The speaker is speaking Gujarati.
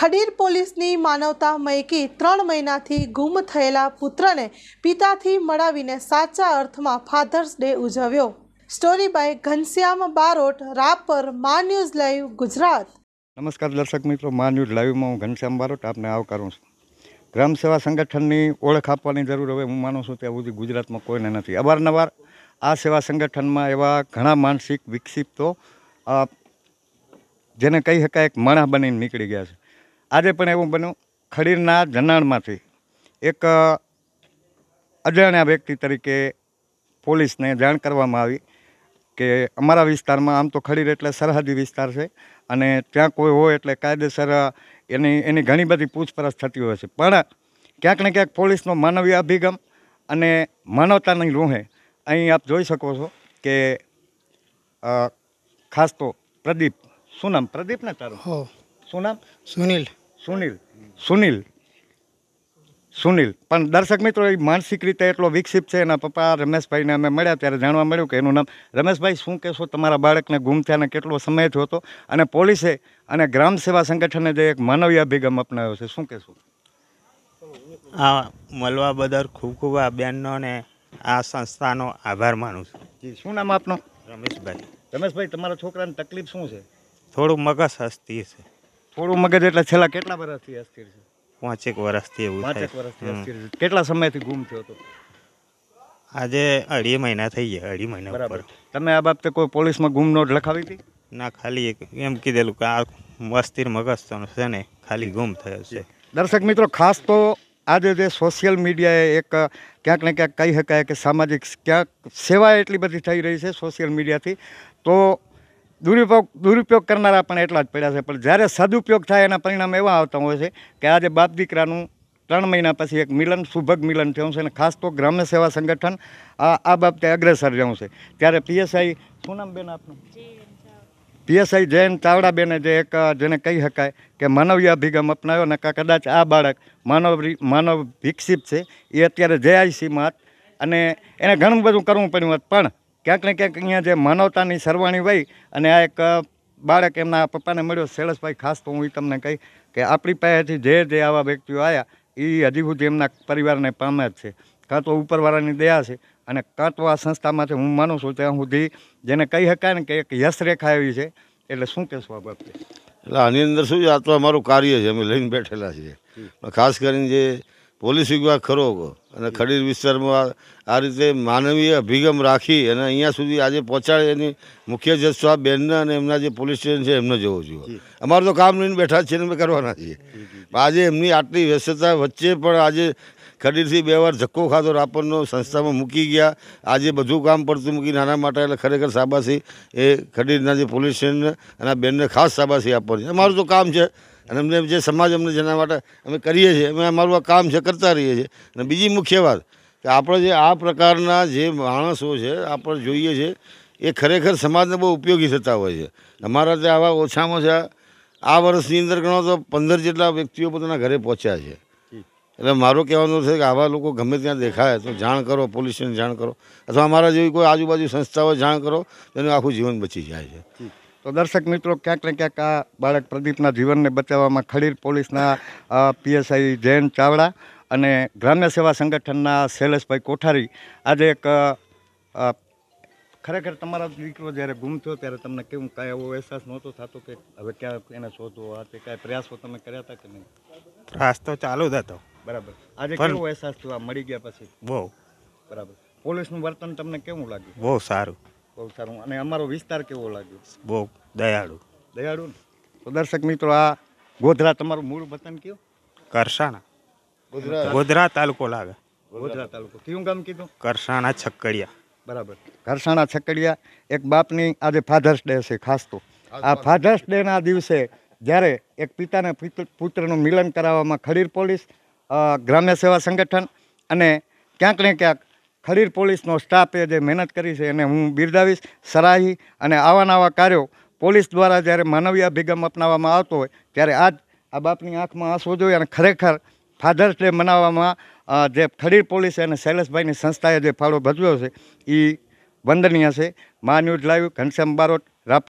ખડીર પોલીસની માનવતા મૈકી ત્રણ મહિનાથી ગુમ થયેલા પુત્રને પિતાથી મળાવીને સાચા અર્થમાં ફાધર્સ ડે ઉજવ્યો story by Ghanshyam Barot Rapar Maa News live Gujarat નમસ્કાર દર્શક મિત્રો મા ન્યૂઝ લાઈવમાં હું ઘનશ્યામ બારોટ આપને આવકારું છું ગ્રામ સેવા સંગઠનની ઓળખ આપવાની જરૂર હવે હું માનું છું ત્યાં સુધી ગુજરાતમાં કોઈને નથી અવારનવાર આ સેવા સંગઠનમાં એવા ઘણા માનસિક વિકસિત તો જેને કહી શકાય એક માણસ બનીને નીકળી ગયા છે આજે પણ એવું બન્યું ખડીરના જનાણમાંથી એક અજાણ્યા વ્યક્તિ તરીકે પોલીસને જાણ કરવામાં આવી કે અમારા વિસ્તારમાં આમ તો ખડીર એટલે સરહદી વિસ્તાર છે અને ત્યાં કોઈ હોય એટલે કાયદેસર એની એની ઘણી બધી પૂછપરછ થતી હોય છે પણ ક્યાંક ને ક્યાંક પોલીસનો માનવીય અભિગમ અને માનવતાની રૂહે અહીં આપ જોઈ શકો છો કે ખાસ તો પ્રદીપ શું નામ પ્રદીપ ને તારું શું સુનિલ સુનિલ સુનિલ સુનિલ પણ દર્શક મિત્રો એ માનસિક રીતે એટલો વિકસિત છે એના પપ્પા રમેશભાઈને અમે મળ્યા ત્યારે જાણવા મળ્યું કે એનું નામ રમેશભાઈ શું કહેશો તમારા બાળકને ગુમ થયાને કેટલો સમય થયો હતો અને પોલીસે અને ગ્રામ સેવા સંગઠને જે એક માનવીય અભિગમ અપનાવ્યો છે શું કહેશો આ મળવા બદલ ખૂબ ખૂબ આ બેનનો અને આ સંસ્થાનો આભાર માનું છું શું નામ આપનો રમેશભાઈ રમેશભાઈ તમારા છોકરાને તકલીફ શું છે થોડું મગજ હસ્તી છે થોડું મગજ એટલે છેલ્લા કેટલા વર્ષથી અસ્થિર છે પાંચેક વર્ષથી એવું પાંચેક વર્ષથી અસ્થિર છે કેટલા સમયથી ગુમ થયો હતો આજે અઢી મહિના થઈ ગયા અઢી મહિના બરાબર તમે આ બાબતે કોઈ પોલીસમાં ગુમ નોટ લખાવી હતી ના ખાલી એક એમ કીધેલું કે આ અસ્થિર મગજ તો છે ને ખાલી ગુમ થયો છે દર્શક મિત્રો ખાસ તો આજે જે સોશિયલ મીડિયાએ એક ક્યાંક ને ક્યાંક કહી શકાય કે સામાજિક ક્યાંક સેવા એટલી બધી થઈ રહી છે સોશિયલ મીડિયાથી તો દુરુપયોગ દુરુપયોગ કરનારા પણ એટલા જ પડ્યા છે પણ જ્યારે સદુપયોગ થાય એના પરિણામ એવા આવતા હોય છે કે આજે બાપ દીકરાનું ત્રણ મહિના પછી એક મિલન સુભગ મિલન થયું છે અને ખાસ તો ગ્રામ્ય સેવા સંગઠન આ આ બાબતે અગ્રેસર રહ્યું છે ત્યારે પીએસઆઈ શું નામ બેન આપનું પીએસઆઈ જયંત ચાવડા બેને જે એક જેને કહી શકાય કે માનવીય અભિગમ અપનાવ્યો ને કદાચ આ બાળક માનવ માનવ વિકસિત છે એ અત્યારે જેઆઈસીમાં અને એને ઘણું બધું કરવું પડ્યું હતું પણ ક્યાંક ને ક્યાંક અહીંયા જે માનવતાની સરવાણી વહી અને આ એક બાળક એમના પપ્પાને મળ્યો શૈલેષભાઈ ખાસ તો હું એ તમને કહી કે આપણી પાસેથી જે જે આવા વ્યક્તિઓ આવ્યા એ હજી સુધી એમના પરિવારને પામે જ છે કાં તો ઉપરવાળાની દયા છે અને કાં તો આ સંસ્થામાંથી હું માનું છું ત્યાં સુધી જેને કહી શકાય ને કે એક યશરેખા એવી છે એટલે શું કહેશું આ બાબતે એટલે આની અંદર શું છે આ તો અમારું કાર્ય છે અમે લઈને બેઠેલા છીએ ખાસ કરીને જે પોલીસ વિભાગ ખરો કહો અને ખડીર વિસ્તારમાં આ રીતે માનવીય અભિગમ રાખી અને અહીંયા સુધી આજે પહોંચાડે એની મુખ્ય જજ સાહેબ બેનને અને એમના જે પોલીસ સ્ટેશન છે એમને જવું જોઈએ અમારું તો કામ લઈને બેઠા છીએ અમે કરવાના છીએ આજે એમની આટલી વ્યસ્તતા વચ્ચે પણ આજે ખડીરથી બે વાર ધક્કો ખાધો રાપરનો સંસ્થામાં મૂકી ગયા આજે બધું કામ પડતું મૂકી નાના માટે એટલે ખરેખર શાબાશી એ ખડીરના જે પોલીસ સ્ટેશન અને બેનને ખાસ શાબાશી આપવાની અમારું તો કામ છે અને અમને જે સમાજ અમને જેના માટે અમે કરીએ છીએ અમે અમારું આ કામ છે કરતા રહીએ છીએ અને બીજી મુખ્ય વાત કે આપણે જે આ પ્રકારના જે માણસો છે આપણે જોઈએ છે એ ખરેખર સમાજને બહુ ઉપયોગી થતા હોય છે અમારા ત્યાં આવા ઓછામાં ઓછા આ વર્ષની અંદર ગણો તો પંદર જેટલા વ્યક્તિઓ પોતાના ઘરે પહોંચ્યા છે એટલે મારું કહેવાનું છે કે આવા લોકો ગમે ત્યાં દેખાય તો જાણ કરો પોલીસને જાણ કરો અથવા અમારા જેવી કોઈ આજુબાજુ સંસ્થાઓ જાણ કરો તેનું આખું જીવન બચી જાય છે તો દર્શક મિત્રો ક્યાંક ને ક્યાંક આ બાળક પ્રદીપના જીવનને બચાવવામાં ખડીર પોલીસના પીએસઆઈ જયંત ચાવડા અને ગ્રામ્ય સેવા સંગઠનના શૈલેષભાઈ કોઠારી આજે એક ખરેખર તમારો દીકરો જ્યારે ગુમ થયો ત્યારે તમને કેવું કાંઈ એવો અહેસાસ નહોતો થતો કે હવે ક્યાં એને શોધવો આ તે કાંઈ પ્રયાસો તમે કર્યા હતા કે નહીં પ્રયાસ તો ચાલુ જ હતો બરાબર આજે કેવો અહેસાસ થયો આ મળી ગયા પછી બહુ બરાબર પોલીસનું વર્તન તમને કેવું લાગ્યું બહુ સારું બહુ સારું અને અમારો વિસ્તાર કેવો લાગ્યો બહુ દયાળુ દયાળુ ને તો દર્શક મિત્રો આ ગોધરા તમારું મૂળ વતન કયું કરસાણા ગોધરા ગોધરા તાલુકો લાગે ગોધરા તાલુકો કયું ગામ કીધું કરસાણા છકડિયા બરાબર કરસાણા છકડિયા એક બાપની આજે ફાધર્સ ડે છે ખાસ તો આ ફાધર્સ ડેના દિવસે જ્યારે એક પિતાને પુત્રનું મિલન કરાવવામાં ખડીર પોલીસ ગ્રામ્ય સેવા સંગઠન અને ક્યાંક ને ક્યાંક ખરીર પોલીસનો સ્ટાફ એ જે મહેનત કરી છે એને હું બિરદાવીશ સરાહી અને આવા નવા કાર્યો પોલીસ દ્વારા જ્યારે માનવીય અભિગમ અપનાવવામાં આવતો હોય ત્યારે આજ આ બાપની આંખમાં આંસુ જોઈએ અને ખરેખર ફાધર્સ ડે મનાવવામાં જે ખડીર પોલીસ અને શૈલેષભાઈની સંસ્થાએ જે ફાળો ભજવ્યો છે એ વંદનીય છે મા ન્યૂઝ લાઈવ ઘનશ્યામ બારોટ રાપ